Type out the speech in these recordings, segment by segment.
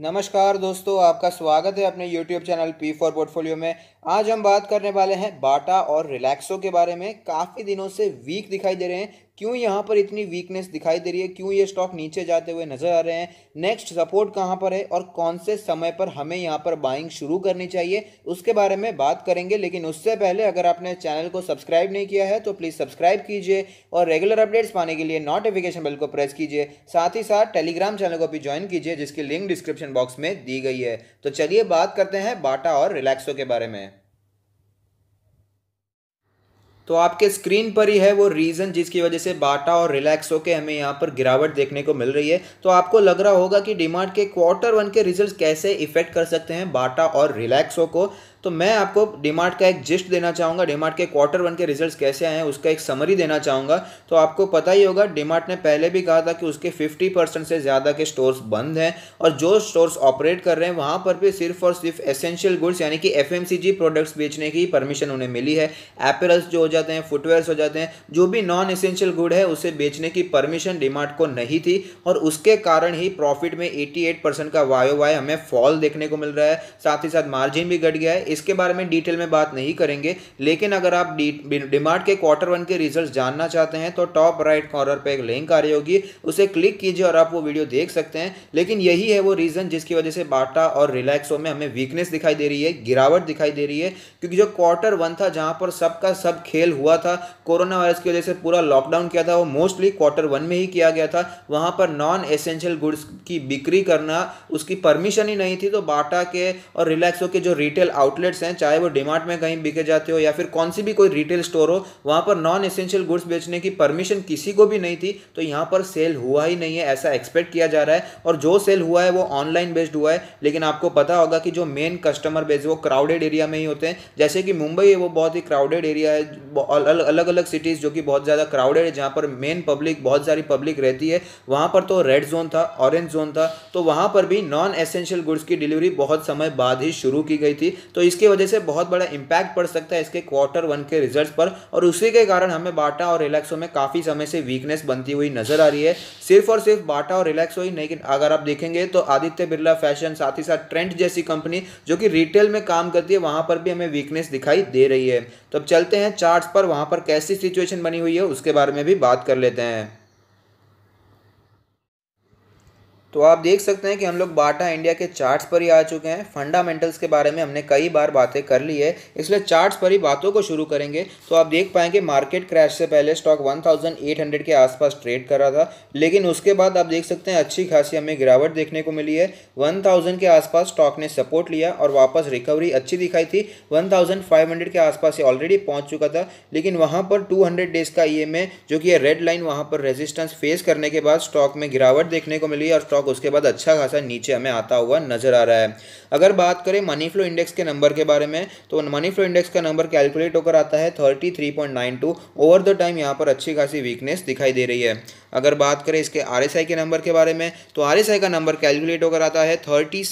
नमस्कार दोस्तों आपका स्वागत है अपने YouTube channel P for portfolio में आज हम बात करने वाले हैं बाटा और रिलैक्सो के बारे में काफ़ी दिनों से वीक दिखाई दे रहे हैं क्यों यहाँ पर इतनी वीकनेस दिखाई दे रही है क्यों ये स्टॉक नीचे जाते हुए नजर आ रहे हैं नेक्स्ट सपोर्ट कहाँ पर है और कौन से समय पर हमें यहाँ पर बाइंग शुरू करनी चाहिए उसके बारे में बात करेंगे लेकिन उससे पहले अगर आपने चैनल को सब्सक्राइब नहीं किया है तो प्लीज़ सब्सक्राइब कीजिए और रेगुलर अपडेट्स पाने के लिए नोटिफिकेशन बिल को प्रेस कीजिए साथ ही साथ टेलीग्राम चैनल को भी ज्वाइन कीजिए जिसकी लिंक डिस्क्रिप्शन बॉक्स में दी गई है तो चलिए बात करते हैं बाटा और रिलैक्सो के बारे में तो आपके स्क्रीन पर ही है वो रीज़न जिसकी वजह से बाटा और रिलैक्स होकर हमें यहाँ पर गिरावट देखने को मिल रही है तो आपको लग रहा होगा कि डिमांड के क्वार्टर वन के रिजल्ट कैसे इफेक्ट कर सकते हैं बाटा और रिलैक्सो को तो मैं आपको डीमार्ट का एक जिस्ट देना चाहूँगा डीमार्ट के क्वार्टर वन के रिजल्ट्स कैसे आए हैं उसका एक समरी देना चाहूँगा तो आपको पता ही होगा डीमार्ट ने पहले भी कहा था कि उसके फिफ्टी परसेंट से ज़्यादा के स्टोर्स बंद हैं और जो स्टोर्स ऑपरेट कर रहे हैं वहाँ पर भी सिर्फ और सिर्फ एसेंशियल गुड्स यानी कि एफ प्रोडक्ट्स बेचने की परमिशन उन्हें मिली है एपरल्स जो हो जाते हैं फुटवेयर्स हो जाते हैं जो भी नॉन एसेंशियल गुड है उसे बेचने की परमिशन डीमार्ट को नहीं थी और उसके कारण ही प्रॉफिट में 88 परसेंट का वायो वाय हमें फॉल देखने को मिल रहा है साथ ही साथ मार्जिन भी घट गया है इसके बारे में डिटेल में बात नहीं करेंगे लेकिन अगर आप डिमार्ट के क्वार्टर वन के रिजल्ट जानना चाहते हैं तो टॉप राइट कॉर्नर पर एक लिंक आ रही होगी उसे क्लिक कीजिए और आप वो वीडियो देख सकते हैं लेकिन यही है वो रीज़न जिसकी वजह से बाटा और रिलैक्सो में हमें वीकनेस दिखाई दे रही है गिरावट दिखाई दे रही है क्योंकि जो क्वार्टर वन था जहाँ पर सबका सब खेल हुआ था कोरोना वायरस की वजह से पूरा लॉकडाउन किया था वो मोस्टली क्वार्टर वन में ही किया गया था वहाँ पर नॉन एसेंशियल गुड्स की बिक्री करना उसकी परमिशन ही नहीं थी तो बाटा के और रिलैक्सो के जो रिटेल आउट आउटलेट्स हैं चाहे वो डिमार्ट में कहीं बिके जाते हो या फिर कौन सी भी कोई रिटेल स्टोर हो वहाँ पर नॉन एसेंशियल गुड्स बेचने की परमिशन किसी को भी नहीं थी तो यहाँ पर सेल हुआ ही नहीं है ऐसा एक्सपेक्ट किया जा रहा है और जो सेल हुआ है वो ऑनलाइन बेस्ड हुआ है लेकिन आपको पता होगा कि जो मेन कस्टमर बेस वो क्राउडेड एरिया में ही होते हैं जैसे कि मुंबई है वो बहुत ही क्राउडेड एरिया है अलग अलग सिटीज़ जो कि बहुत ज़्यादा क्राउडेड है जहाँ पर मेन पब्लिक बहुत सारी पब्लिक रहती है वहाँ पर तो रेड जोन था ऑरेंज जोन था तो वहाँ पर भी नॉन एसेंशियल गुड्स की डिलीवरी बहुत समय बाद ही शुरू की गई थी तो इसके वजह से बहुत बड़ा इंपैक्ट पड़ सकता है इसके क्वार्टर वन के रिजल्ट्स पर और उसी के कारण हमें बाटा और रिलैक्सो में काफ़ी समय से वीकनेस बनती हुई नजर आ रही है सिर्फ और सिर्फ बाटा और रिलैक्सो ही नहीं अगर आप देखेंगे तो आदित्य बिरला फैशन साथ ही साथ ट्रेंड जैसी कंपनी जो कि रिटेल में काम करती है वहाँ पर भी हमें वीकनेस दिखाई दे रही है तो अब चलते हैं चार्ट पर वहाँ पर कैसी सिचुएशन बनी हुई है उसके बारे में भी बात कर लेते हैं तो आप देख सकते हैं कि हम लोग बाटा इंडिया के चार्ट्स पर ही आ चुके हैं फंडामेंटल्स के बारे में हमने कई बार बातें कर ली है इसलिए चार्ट्स पर ही बातों को शुरू करेंगे तो आप देख पाएंगे मार्केट क्रैश से पहले स्टॉक 1800 के आसपास ट्रेड कर रहा था लेकिन उसके बाद आप देख सकते हैं अच्छी खासी हमें गिरावट देखने को मिली है वन के आसपास स्टॉक ने सपोर्ट लिया और वापस रिकवरी अच्छी दिखाई थी वन के आसपास ये ऑलरेडी पहुंच चुका था लेकिन वहाँ पर टू डेज का ई e जो कि रेड लाइन वहाँ पर रेजिस्टेंस फेस करने के बाद स्टॉक में गिरावट देखने को मिली और स्टॉक उसके बाद अच्छा खासा नीचे हमें आता हुआ नजर आ रहा है अगर बात करें मनी फ्लो इंडेक्स के नंबर के बारे में तो मनी फ्लो इंडेक्स का नंबर कैलकुलेट होकर आता है thirty three point nine two over the time यहाँ पर अच्छी खासी वीकनेस दिखाई दे रही है अगर बात करें इसके आर के नंबर के बारे में तो आर का नंबर कैलकुलेट होकर आता है थर्टी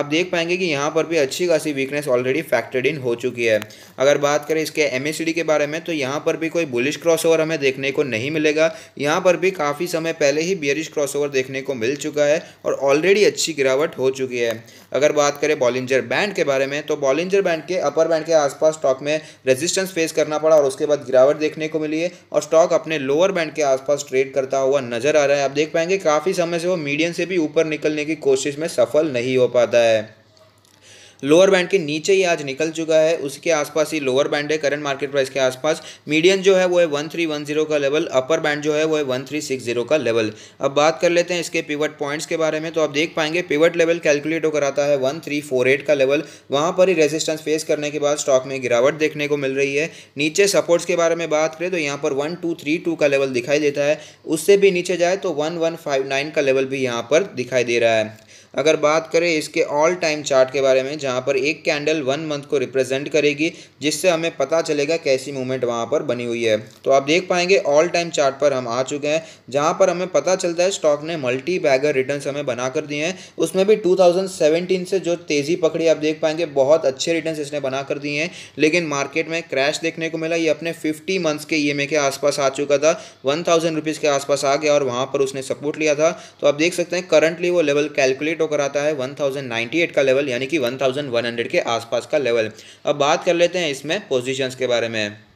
आप देख पाएंगे कि यहाँ पर भी अच्छी खासी वीकनेस ऑलरेडी फैक्टर्ड इन हो चुकी है अगर बात करें इसके एम के बारे में तो यहाँ पर भी कोई बुलिश क्रॉसओवर हमें देखने को नहीं मिलेगा यहाँ पर भी काफ़ी समय पहले ही बियरिश क्रॉसओवर देखने को मिल चुका है और ऑलरेडी अच्छी गिरावट हो चुकी है अगर बात करें बॉलिंजर बैंड के बारे में तो बॉलिंजर बैंड के अपर बैंड के आसपास स्टॉक में रेजिस्टेंस फेस करना पड़ा और उसके बाद गिरावट देखने को मिली है और स्टॉक अपने लोअर बैंड के आस आसपास ट्रेड करता हुआ नजर आ रहा है आप देख पाएंगे काफ़ी समय से वो मीडियम से भी ऊपर निकलने की कोशिश में सफल नहीं हो पाता है लोअर बैंड के नीचे ही आज निकल चुका है उसके आसपास ही लोअर बैंड है करंट मार्केट प्राइस के आसपास मीडियम जो है वो है वन थ्री वन जीरो का लेवल अपर बैंड जो है वो है वन थ्री सिक्स जीरो का लेवल अब बात कर लेते हैं इसके पिवट पॉइंट्स के बारे में तो आप देख पाएंगे पिवट लेवल कैलकुलेट होकर आता है वन थ्री फोर एट का लेवल वहाँ पर ही रेजिस्टेंस फेस करने के बाद स्टॉक में गिरावट देखने को मिल रही है नीचे सपोर्ट्स के बारे में बात करें तो यहाँ पर वन टू थ्री टू का लेवल दिखाई देता है उससे भी नीचे जाए तो वन वन फाइव नाइन का लेवल भी यहाँ पर दिखाई दे रहा है अगर बात करें इसके ऑल टाइम चार्ट के बारे में जहाँ पर एक कैंडल वन मंथ को रिप्रेजेंट करेगी जिससे हमें पता चलेगा कैसी मूवमेंट वहाँ पर बनी हुई है तो आप देख पाएंगे ऑल टाइम चार्ट पर हम आ चुके हैं जहाँ पर हमें पता चलता है स्टॉक ने मल्टी बैगर रिटर्न हमें बना कर दिए हैं उसमें भी टू से जो तेज़ी पकड़ी आप देख पाएंगे बहुत अच्छे रिटर्न इसने बना कर दिए हैं लेकिन मार्केट में क्रैश देखने को मिला ये अपने फिफ्टी मंथ्स के ई e के आसपास आ चुका था वन थाउजेंड के आसपास आ गया और वहाँ पर उसने सपोर्ट लिया था तो आप देख सकते हैं करंटली वो लेवल कैलकुलेट इंडिकेट होकर आता है 1098 का लेवल यानी कि 1100 के आसपास का लेवल अब बात कर लेते हैं इसमें पोजीशंस के बारे में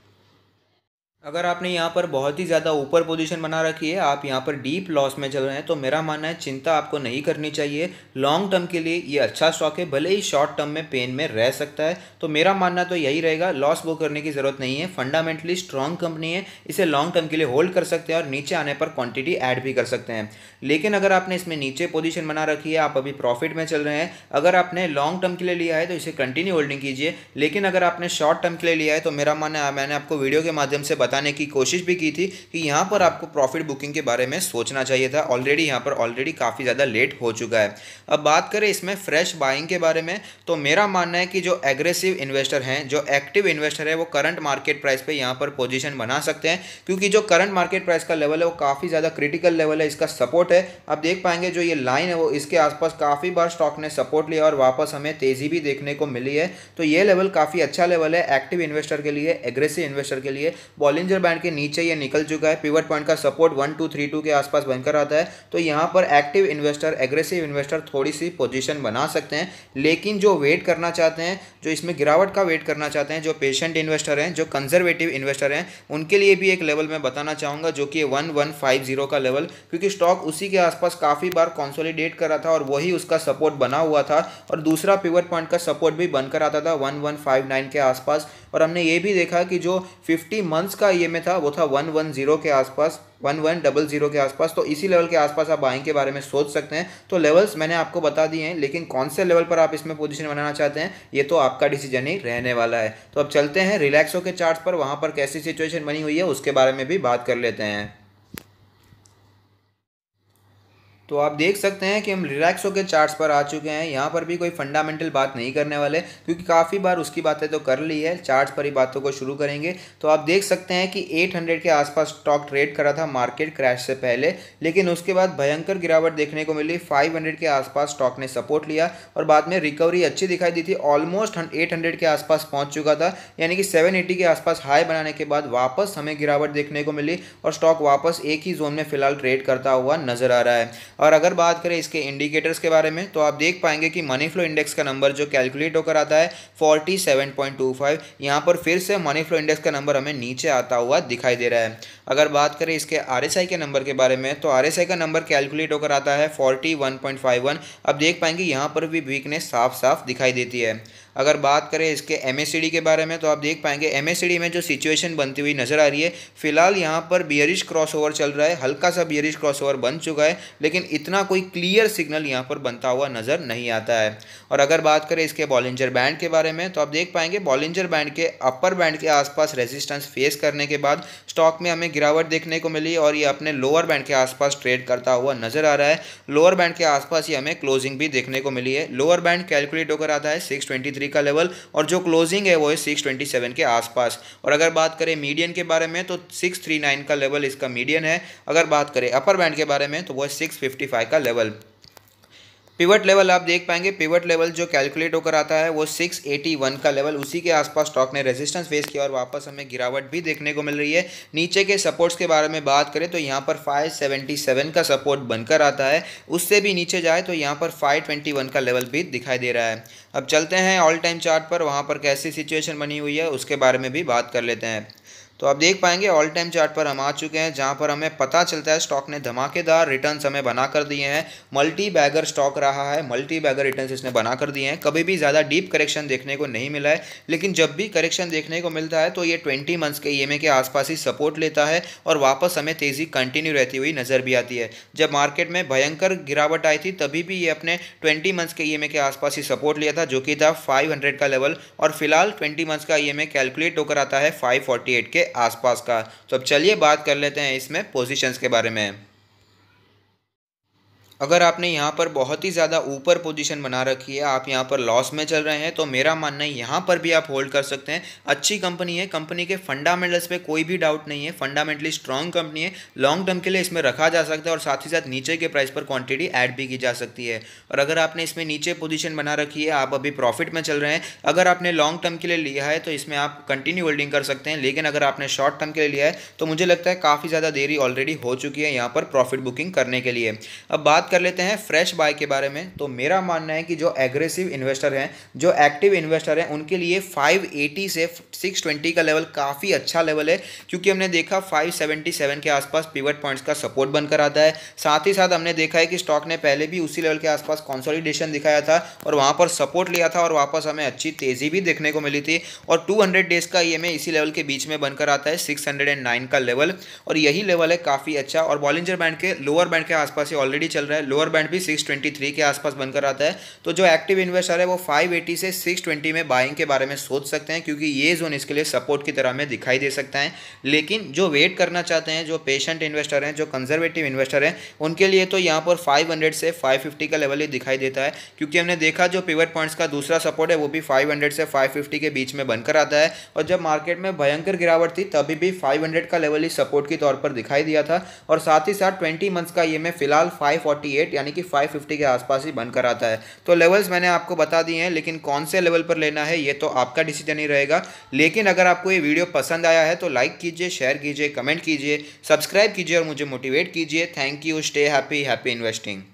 अगर आपने यहाँ पर बहुत ही ज़्यादा ऊपर पोजीशन बना रखी है आप यहाँ पर डीप लॉस में चल रहे हैं तो मेरा मानना है चिंता आपको नहीं करनी चाहिए लॉन्ग टर्म के लिए ये अच्छा स्टॉक है भले ही शॉर्ट टर्म में पेन में रह सकता है तो मेरा मानना तो यही रहेगा लॉस वो करने की ज़रूरत नहीं है फंडामेंटली स्ट्रॉन्ग कंपनी है इसे लॉन्ग टर्म के लिए होल्ड कर सकते हैं और नीचे आने पर क्वान्टिटी एड भी कर सकते हैं लेकिन अगर आपने इसमें नीचे पोजिशन बना रखी है आप अभी प्रॉफिट में चल रहे हैं अगर आपने लॉन्ग टर्म के लिए लिया है तो इसे कंटिन्यू होल्डिंग कीजिए लेकिन अगर आपने शॉर्ट टर्म के लिए लिया है तो मेरा मानना मैंने आपको वीडियो के माध्यम से बताने की कोशिश भी की थी कि यहाँ पर आपको प्रॉफिट बुकिंग के बारे में सोचना चाहिए था ऑलरेडी यहाँ पर ऑलरेडी काफ़ी ज़्यादा लेट हो चुका है अब बात करें इसमें फ्रेश बाइंग के बारे में तो मेरा मानना है कि जो एग्रेसिव इन्वेस्टर हैं जो एक्टिव इन्वेस्टर है वो करंट मार्केट प्राइस पर यहाँ पर पोजिशन बना सकते हैं क्योंकि जो करंट मार्केट प्राइस का लेवल है वो काफ़ी ज़्यादा क्रिटिकल लेवल है इसका सपोर्ट है आप देख पाएंगे जो ये लाइन है वो इसके आसपास काफ़ी बार स्टॉक ने सपोर्ट लिया और वापस हमें तेज़ी भी देखने को मिली है तो ये लेवल काफ़ी अच्छा लेवल है एक्टिव इन्वेस्टर के लिए एग्रेसिव इन्वेस्टर के लिए बॉलिंग ओरेंजर बैंड के नीचे ये निकल चुका है पिवट पॉइंट का support one two three two के आसपास बनकर आता है तो यहाँ पर एक्टिव इन्वेस्टर एग्रेसिव इन्वेस्टर थोड़ी सी पोजीशन बना सकते हैं लेकिन जो वेट करना चाहते हैं जो इसमें गिरावट का वेट करना चाहते हैं जो पेशेंट इन्वेस्टर हैं जो कंजर्वेटिव इन्वेस्टर हैं उनके लिए भी एक लेवल मैं बताना चाहूँगा जो कि वन वन फाइव जीरो का लेवल क्योंकि स्टॉक उसी के आसपास काफ़ी बार कॉन्सोलिडेट करा था और वही उसका सपोर्ट बना हुआ था और दूसरा पिवट पॉइंट का सपोर्ट भी बनकर आता था वन वन फाइव नाइन के आसपास और हमने ये भी देखा कि जो 50 मंथ्स का ई e था वो था 110 के आसपास 1100 के आसपास तो इसी लेवल के आसपास आप बाइंग के बारे में सोच सकते हैं तो लेवल्स मैंने आपको बता दिए हैं लेकिन कौन से लेवल पर आप इसमें पोजीशन बनाना चाहते हैं ये तो आपका डिसीजन ही रहने वाला है तो अब चलते हैं रिलैक्सो के चार्ट पर वहाँ पर कैसी सिचुएशन बनी हुई है उसके बारे में भी बात कर लेते हैं तो आप देख सकते हैं कि हम रिलैक्स होकर चार्ट्स पर आ चुके हैं यहाँ पर भी कोई फंडामेंटल बात नहीं करने वाले क्योंकि काफ़ी बार उसकी बातें तो कर ली है चार्ट्स पर ही बातों को शुरू करेंगे तो आप देख सकते हैं कि 800 के आसपास स्टॉक ट्रेड करा था मार्केट क्रैश से पहले लेकिन उसके बाद भयंकर गिरावट देखने को मिली फाइव के आसपास स्टॉक ने सपोर्ट लिया और बाद में रिकवरी अच्छी दिखाई दी थी ऑलमोस्ट एट के आसपास पहुँच चुका था यानी कि सेवन के आसपास हाई बनाने के बाद वापस हमें गिरावट देखने को मिली और स्टॉक वापस एक ही जोन में फिलहाल ट्रेड करता हुआ नजर आ रहा है और अगर बात करें इसके इंडिकेटर्स के बारे में तो आप देख पाएंगे कि मनी फ्लो इंडेक्स का नंबर जो कैलकुलेट होकर आता है forty seven point two five यहाँ पर फिर से मनी फ्लो इंडेक्स का नंबर हमें नीचे आता हुआ दिखाई दे रहा है अगर बात करें इसके आर एस आई के नंबर के बारे में तो आर एस आई का नंबर कैलकुलेट होकर आता है forty one point five one अब देख पाएंगे यहाँ पर भी वीकनेस साफ साफ दिखाई देती है अगर बात करें इसके एम के बारे में तो आप देख पाएंगे एम में जो सिचुएशन बनती हुई नजर आ रही है फिलहाल यहाँ पर बियरिश क्रॉसओवर चल रहा है हल्का सा बियरिश क्रॉसओवर बन चुका है लेकिन लेकिन इतना कोई क्लियर सिग्नल यहाँ पर बनता हुआ नज़र नहीं आता है और अगर बात करें इसके बॉलिंजर बैंड के बारे में तो आप देख पाएंगे बॉलिंजर बैंड के अपर बैंड के आसपास रेजिस्टेंस फेस करने के बाद स्टॉक में हमें गिरावट देखने को मिली और ये अपने लोअर बैंड के आसपास ट्रेड करता हुआ नज़र आ रहा है लोअर बैंड के आसपास ही हमें क्लोजिंग भी देखने को मिली है लोअर बैंड कैलकुलेट होकर आता है सिक्स का लेवल और जो क्लोजिंग है वो है सिक्स के आसपास और अगर बात करें मीडियन के बारे में तो सिक्स का लेवल इसका मीडियन है अगर बात करें अपर बैंड के बारे में तो वो है सिक्स फिफ्टी फाइव का लेवल पिवट लेवल आप देख पाएंगे पिवट लेवल जो कैलकुलेट होकर आता है वो 681 का लेवल उसी के आसपास स्टॉक ने रेजिस्टेंस फेस किया और वापस हमें गिरावट भी देखने को मिल रही है नीचे के सपोर्ट्स के बारे में बात करें तो यहाँ पर 577 का सपोर्ट बनकर आता है उससे भी नीचे जाए तो यहाँ पर 521 का लेवल भी दिखाई दे रहा है अब चलते हैं ऑल टाइम चार्ट पर वहाँ पर कैसी सिचुएशन बनी हुई है उसके बारे में भी बात कर लेते हैं तो आप देख पाएंगे ऑल टाइम चार्ट पर हम आ चुके हैं जहां पर हमें पता चलता है स्टॉक ने धमाकेदार रिटर्न हमें बना कर दिए हैं मल्टी बैगर स्टॉक रहा है मल्टी बैगर रिटर्न इसने बना कर दिए हैं कभी भी ज़्यादा डीप करेक्शन देखने को नहीं मिला है लेकिन जब भी करेक्शन देखने को मिलता है तो ये ट्वेंटी मंथ्स के ई के आसपास ही सपोर्ट लेता है और वापस हमें तेज़ी कंटिन्यू रहती हुई नज़र भी आती है जब मार्केट में भयंकर गिरावट आई थी तभी भी ये अपने ट्वेंटी मंथ्स के ई के आसपास ही सपोर्ट लिया था जो कि था फाइव का लेवल और फिलहाल ट्वेंटी मंथ्स का ई कैलकुलेट होकर आता है फाइव के आसपास का तो अब चलिए बात कर लेते हैं इसमें पोजीशंस के बारे में अगर आपने यहाँ पर बहुत ही ज़्यादा ऊपर पोजीशन बना रखी है आप यहाँ पर लॉस में चल रहे हैं तो मेरा मानना है यहाँ पर भी आप होल्ड कर सकते हैं अच्छी कंपनी है कंपनी के फंडामेंटल्स पे कोई भी डाउट नहीं है फंडामेंटली स्ट्रांग कंपनी है लॉन्ग टर्म के लिए इसमें रखा जा सकता है और साथ ही साथ नीचे के प्राइस पर क्वान्टिटी एड भी की जा सकती है और अगर आपने इसमें नीचे पोजिशन बना रखी है आप अभी प्रॉफिट में चल रहे हैं अगर आपने लॉन्ग टर्म के लिए लिया है तो इसमें आप कंटिन्यू होल्डिंग कर सकते हैं लेकिन अगर आपने शॉर्ट टर्म के लिए लिया है तो मुझे लगता है काफ़ी ज़्यादा देरी ऑलरेडी हो चुकी है यहाँ पर प्रॉफिट बुकिंग करने के लिए अब बात कर लेते हैं फ्रेश बाय के बारे में तो मेरा मानना है कि जो एग्रेसिव इन्वेस्टर हैं जो एक्टिव इन्वेस्टर हैं उनके लिए 580 से 620 का लेवल काफ़ी अच्छा लेवल है क्योंकि हमने देखा 577 के आसपास पिवट पॉइंट्स का सपोर्ट बनकर आता है साथ ही साथ हमने देखा है कि स्टॉक ने पहले भी उसी लेवल के आसपास कॉन्सोलिडेशन दिखाया था और वहाँ पर सपोर्ट लिया था और वापस हमें अच्छी तेज़ी भी देखने को मिली थी और टू डेज का ई e इसी लेवल के बीच में बनकर आता है सिक्स का लेवल और यही लेवल है काफ़ी अच्छा और बॉलिंजर बैंड के लोअर बैंड के आसपास ही ऑलरेडी चल रहा रहा है लोअर बैंड भी 623 के आसपास बनकर आता है तो जो एक्टिव इन्वेस्टर है वो 580 से 620 में बाइंग के बारे में सोच सकते हैं क्योंकि ये जोन इसके लिए सपोर्ट की तरह में दिखाई दे सकता है लेकिन जो वेट करना चाहते हैं जो पेशेंट इन्वेस्टर हैं जो कंजर्वेटिव इन्वेस्टर हैं उनके लिए तो यहाँ पर फाइव से फाइव का लेवल ही दिखाई देता है क्योंकि हमने देखा जो पिवर पॉइंट्स का दूसरा सपोर्ट है वो भी फाइव से फाइव के बीच में बनकर आता है और जब मार्केट में भयंकर गिरावट थी तभी भी फाइव का लेवल ही सपोर्ट के तौर पर दिखाई दिया था और साथ ही साथ 20 मंथ्स का ये e में फिलहाल एट यानी कि 550 के आसपास ही बनकर आता है तो लेवल्स मैंने आपको बता दिए हैं लेकिन कौन से लेवल पर लेना है ये तो आपका डिसीजन ही रहेगा लेकिन अगर आपको ये वीडियो पसंद आया है तो लाइक कीजिए शेयर कीजिए कमेंट कीजिए सब्सक्राइब कीजिए और मुझे मोटिवेट कीजिए thank you stay happy happy investing